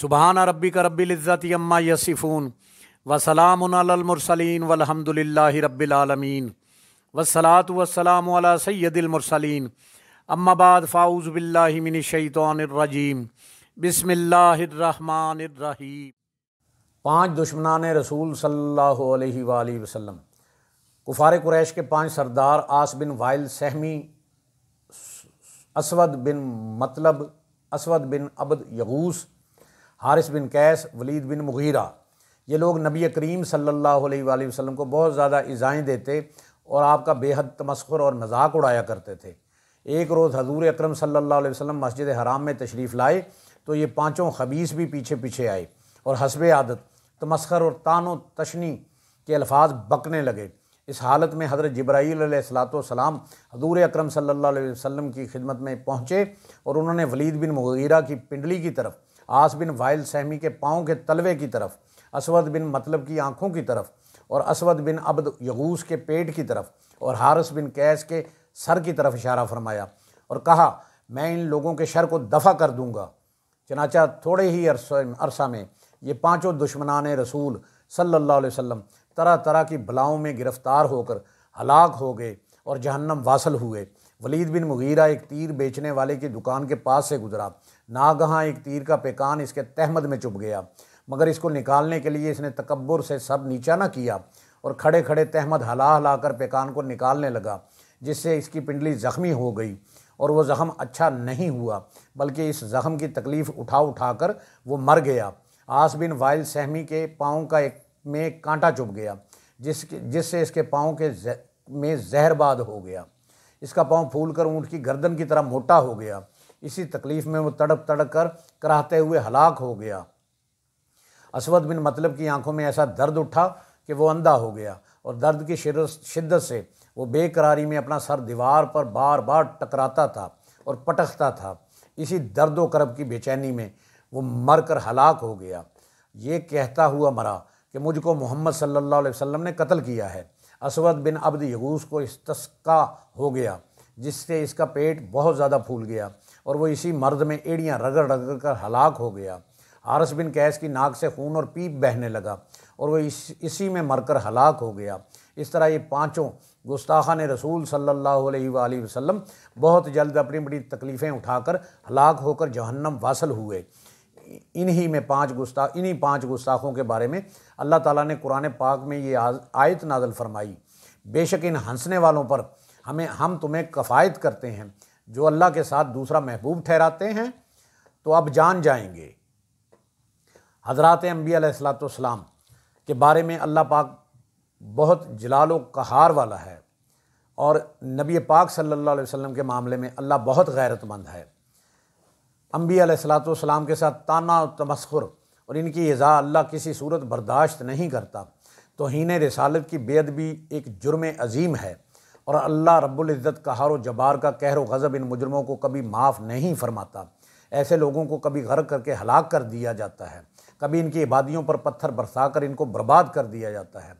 सुबहान रबी का रबीज़त अम्मा यसिफ़ून वसलामसलिन वलहमदिल्ला रबालमीन वसलात वसलाम सैदिलमरसलिन अम्माबाद फ़ाउज़ शैतरजीम बसमिल्लामानरहीम पाँच दुश्मनान रसूल सल्ला वसलम कुफार क्रैश के पांच सरदार आस बिन वाइल सहमी असवद बिन मतलब असवद बिन अबद यगूस हारिस बिन कैस वलीद बिन मुगीरा ये लोग नबी करीम सल्लल्लाहु अलैहि वसल्लम को बहुत ज़्यादा इज़ाएँ देते और आपका बेहद तमस्खुर और मजाक उड़ाया करते थे एक रोज़ हजूर अक्रम सल्ला वसम मस्जिद हराम में तशरीफ़ लाए तो ये पाँचों खबीस भी पीछे पीछे आए और हसब आदत तमस्कर और तानो तशनी के अल्फाज बकने लगे इस हालत में हज़रत जब्राईसलाम हजूर अक्रम सल्ला वसम की खिदमत में पहुँचे और उन्होंने वलीद बिन मुगीरा की पिंडली की तरफ आस बिन वाइल सहमी के पाँव के तलवे की तरफ असवद बिन मतलब की आँखों की तरफ और असवद बिन अब्द यगूस के पेट की तरफ और हारस बिन कैस के सर की तरफ इशारा फरमाया और कहा मैं इन लोगों के शर को दफ़ा कर दूंगा चनाचा थोड़े ही अरसा में ये पांचों दुश्मनान रसूल सल्लल्लाहु अलैहि वसल्लम तरह तरह की भलाओं में गिरफ़्तार होकर हलाक हो गए और जहन्नम वासल हुए वलीद बिन मुगीरा एक तीर बेचने वाले की दुकान के पास से गुजरा नागहाँ एक तीर का पेकान इसके तहमद में चुप गया मगर इसको निकालने के लिए इसने तकबर से सब नीचा न किया और खड़े खड़े तहमद हला हला कर पेकान को निकालने लगा जिससे इसकी पिंडली ज़ख्मी हो गई और वह ज़ख़म अच्छा नहीं हुआ बल्कि इस ज़ख्म की तकलीफ़ उठा उठा कर वो मर गया आस बिन वाइल सहमी के पाँव का एक में कांटा चुप गया जिस जिससे इसके पाँव के में जहरबाद हो गया इसका पाँव फूल कर ऊँट की गर्दन की तरह मोटा हो गया इसी तकलीफ़ में वो तड़प तड़प कर कराहते हुए हलाक हो गया असवद बिन मतलब की आंखों में ऐसा दर्द उठा कि वो अंधा हो गया और दर्द की शिद्दत से वो बेकरारी में अपना सर दीवार पर बार बार टकराता था और पटकता था इसी दर्द व करब की बेचैनी में वो मर कर हलाक हो गया ये कहता हुआ मरा कि मुझको मोहम्मद सल्लल्लाहु अलैहि वसल्लम ने कत्ल किया है असवद बिन अब्द यगूस को इस तस्का हो गया जिससे इसका पेट बहुत ज़्यादा फूल गया और वो इसी मर्द में एड़ियाँ रगड़ रगड़ कर हलाक हो गया हारस बिन कैस की नाक से खून और पीप बहने लगा और वह इस इसी में मरकर हलाक हो गया इस तरह ये पांचों गुस्ताखा ने रसूल सल्लल्लाहु अलैहि वसल्लम बहुत जल्द अपनी बड़ी तकलीफ़ें उठाकर हलाक होकर जहन्नम वासल हुए इन्हीं में पांच गुस्ताख इन्हीं पांच गुस्ताखों के बारे में अल्लाह ताला ने कुरान पाक में ये आयत नाजल फरमाई बेशक इन हंसने वालों पर हमें हम तुम्हें कफ़ायत करते हैं जो अल्लाह के साथ दूसरा महबूब ठहराते हैं तो अब जान जाएंगे हजरत अम्बीसलाम के बारे में अल्लाह पाक बहुत जलाल कहार वाला है और नबी पाक सल्लल्लाहु अलैहि वसल्लम के मामले में अल्लाह बहुत गैरतमंद है अम्बी सलाम के साथ ताना तमस्खुर और इनकी इज़ा अल्लाह किसी सूरत बर्दाश्त नहीं करता तोहन रसालत की बेदबी एक जुर्म अजीम है और अल्लाह रबुल्ज़त का हार जबार का कहर वज़ब इन मुजरमों को कभी माफ़ नहीं फरमाता ऐसे लोगों को कभी गर्क करके हलाक कर दिया जाता है कभी इनकी आबादियों पर पत्थर बरसा कर इनको बर्बाद कर दिया जाता है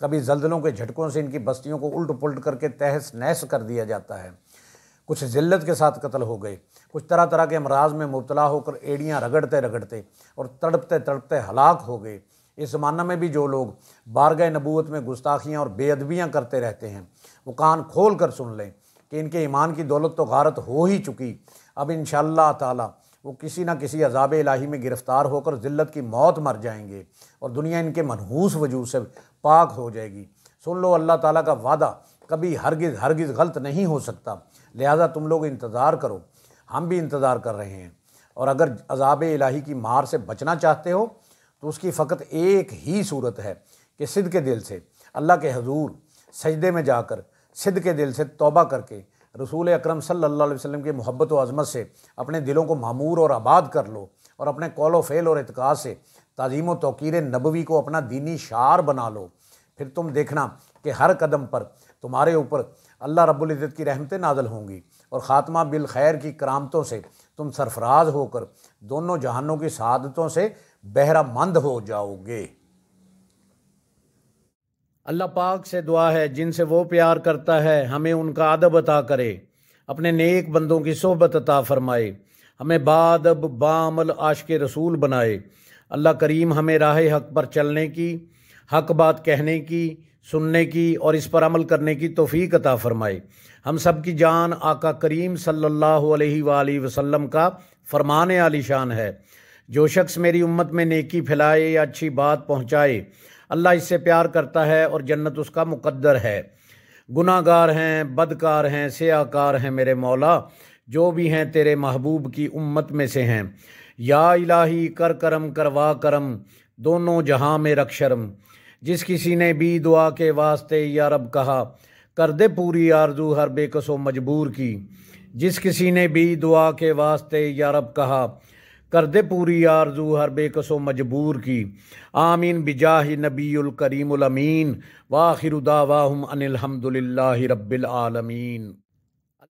कभी जल्दलों के झटकों से इनकी बस्तियों को उल्ट पुलट करके तहस नहस कर दिया जाता है कुछ ज़िल्लत के साथ कत्ल हो गए कुछ तरह तरह के अमराज में मुबतला होकर एड़ियाँ रगड़ते रगड़ते और तड़पते तड़पते हलाक हो गए इस ज़माना में भी जो लोग बारग नबूत में गुस्ताखियाँ और बेअदबियाँ करते रहते हैं वो कान खोल कर सुन लें कि इनके ईमान की दौलत तो गारत हो ही चुकी अब इन ताला वो किसी ना किसी अजाब इलाही में गिरफ़्तार होकर ज़िल्लत की मौत मर जाएंगे और दुनिया इनके मनहूस वजूद से पाक हो जाएगी सुन लो अल्लाह ताला का वादा कभी हरगिज़ हरगिज़ गलत नहीं हो सकता लिहाजा तुम लोग इंतज़ार करो हम भी इंतज़ार कर रहे हैं और अगर अजाब इलाही की मार से बचना चाहते हो तो उसकी फ़कत एक ही सूरत है कि सिद के दिल से अल्लाह के हजूर सजदे में जाकर सिद के दिल से तोबा करके रसूल अक्रम सल्ला वसम की मोहब्बत अजमत से अपने दिलों को मामूर और आबाद कर लो और अपने कौल फ़ेल और इतका से तज़ीम तोकीर नबवी को अपना दीनी शार बना लो फिर तुम देखना कि हर कदम पर तुम्हारे ऊपर अल्लाह इज़्ज़त की रहमतें नाजल होंगी और ख़ात्मा बिल खैर की करामतों से तुम सरफराज होकर दोनों जहानों की शहादतों से बहरा मंद हो जाओगे अल्लाह पाक से दुआ है जिनसे वो प्यार करता है हमें उनका अदब अता करे अपने नेक बंदों की सोहबत अता फरमाए हमें बादब बामल आश के रसूल बनाए अल्लाह करीम हमें राह हक पर चलने की हक बात कहने की सुनने की और इस पर अमल करने की तोफ़ी अता फ़रमाए हम सब की जान आका करीम सल्लल्लाहु अलैहि सल्ला वसल्लम का फरमान आलिशान है जो शख्स मेरी उम्मत में नेकी फैलाए या अच्छी बात पहुँचाए अल्लाह इससे प्यार करता है और जन्नत उसका मुकद्दर है गुनागार हैं बदकार हैं सयाकार हैं मेरे मौला जो भी हैं तेरे महबूब की उम्मत में से हैं या इलाही कर करम करवा करम दोनों जहाँ में रक्षरम जिस किसी ने भी दुआ के वास्ते या रब कहा कर दे पूरी आरजू हर बेकसो मजबूर की जिस किसी ने भी दुआ के वास्ते या रब कहा कर दे पूरी आरजू हर बेकसो मजबूर की आमीन बिजाह नबी करीमीन वाखिर दावाहम अनिलहमदिल्ला रब्बिल